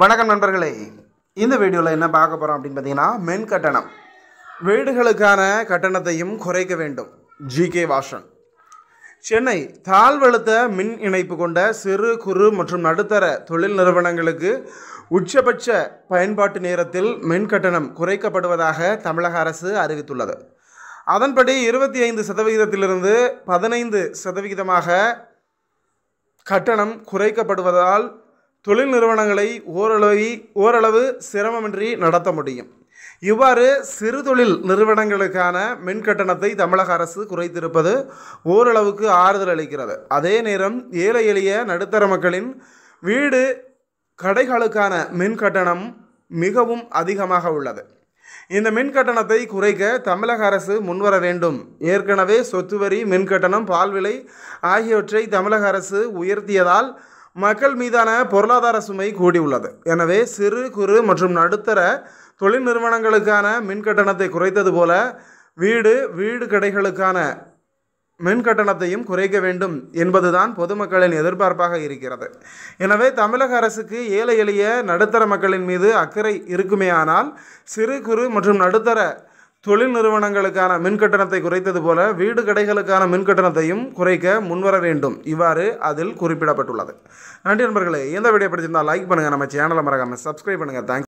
வணக்கம் நண்பர்களே இந்த வீடியோவில் என்ன பார்க்க போகிறோம் அப்படின்னு பார்த்தீங்கன்னா மென் கட்டணம் வீடுகளுக்கான கட்டணத்தையும் குறைக்க வேண்டும் ஜிகே வாஷன் சென்னை தாழ்வழுத்த மின் இணைப்பு கொண்ட சிறு குறு மற்றும் நடுத்தர தொழில் நிறுவனங்களுக்கு உச்சபட்ச பயன்பாட்டு நேரத்தில் மின் கட்டணம் குறைக்கப்படுவதாக தமிழக அரசு அறிவித்துள்ளது அதன்படி இருபத்தி ஐந்து சதவிகிதத்திலிருந்து பதினைந்து சதவிகிதமாக கட்டணம் குறைக்கப்படுவதால் தொழில் நிறுவனங்களை ஓரளவு ஓரளவு சிரமமின்றி நடத்த முடியும் இவ்வாறு சிறு தொழில் நிறுவனங்களுக்கான மின் கட்டணத்தை தமிழக அரசு குறைத்திருப்பது ஓரளவுக்கு ஆறுதல் அளிக்கிறது அதே நேரம் ஏழை எளிய நடுத்தர மக்களின் வீடு கடைகளுக்கான மின் கட்டணம் மிகவும் அதிகமாக உள்ளது இந்த மின் கட்டணத்தை குறைக்க தமிழக அரசு முன்வர வேண்டும் ஏற்கனவே சொத்து வரி மின் கட்டணம் பால் விலை ஆகியவற்றை தமிழக அரசு உயர்த்தியதால் மக்கள் மீதான பொருளாதார சுமை கூடியுள்ளது எனவே சிறு குறு மற்றும் நடுத்தர தொழில் நிறுவனங்களுக்கான மின் கட்டணத்தை குறைத்தது போல வீடு வீடு கடைகளுக்கான மின் கட்டணத்தையும் குறைக்க வேண்டும் என்பதுதான் பொதுமக்களின் எதிர்பார்ப்பாக இருக்கிறது எனவே தமிழக அரசுக்கு ஏழை எளிய நடுத்தர மக்களின் மீது அக்கறை இருக்குமேயானால் சிறு குறு மற்றும் நடுத்தர தொழில் நிறுவனங்களுக்கான மின் கட்டணத்தை குறைத்தது போல வீடு கடைகளுக்கான மின் கட்டணத்தையும் குறைக்க முன்வர வேண்டும் இவ்வாறு அதில் குறிப்பிடப்பட்டுள்ளது நன்றி நண்பர்களே எந்த வீடியோ பிடிச்சிருந்தால் லைக் பண்ணுங்கள் நம்ம சேனலை மறக்காமல் சப்ஸ்கிரைப் பண்ணுங்கள் தேங்க்ஸ்